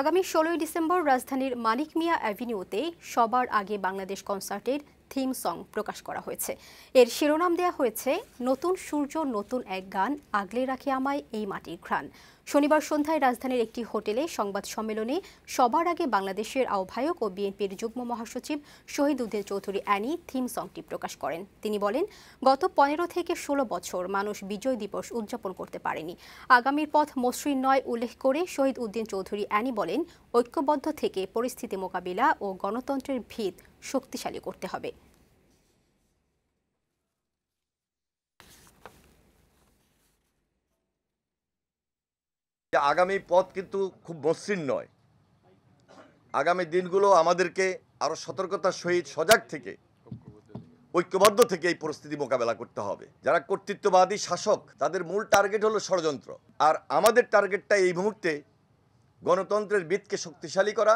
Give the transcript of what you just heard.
আগামী ষোলোই ডিসেম্বর রাজধানীর মানিক মিয়া অ্যাভিনিউতে সবার আগে বাংলাদেশ কনসার্টের থিম সং প্রকাশ করা হয়েছে এর শিরোনাম দেয়া হয়েছে নতুন সূর্য নতুন এক গান আগলে রাখে আমায় এই মাটির ঘ্রাণ শনিবার সন্ধ্যায় রাজধানীর একটি হোটেলে সংবাদ সম্মেলনে সবার আগে বাংলাদেশের আহ্বায়ক ও বিএনপির যুগ্ম মহাসচিব শহীদ উদ্দিন চৌধুরী অ্যানি থিম সংটি প্রকাশ করেন তিনি বলেন গত পনেরো থেকে ষোলো বছর মানুষ বিজয় দিবস উদযাপন করতে পারেনি আগামীর পথ মসৃণ নয় উল্লেখ করে শহীদ উদ্দিন চৌধুরী অ্যানি বলেন ঐক্যবদ্ধ থেকে পরিস্থিতি মোকাবিলা ও গণতন্ত্রের ভিত শক্তিশালী করতে হবে আগামী পথ কিন্তু খুব মসৃণ নয় আগামী দিনগুলো আমাদেরকে আরও সতর্কতার সহিত সজাগ থেকে ঐক্যবদ্ধ থেকে এই পরিস্থিতি মোকাবেলা করতে হবে যারা কর্তৃত্ববাদী শাসক তাদের মূল টার্গেট হলো ষড়যন্ত্র আর আমাদের টার্গেটটা এই মুহূর্তে গণতন্ত্রের বিদকে শক্তিশালী করা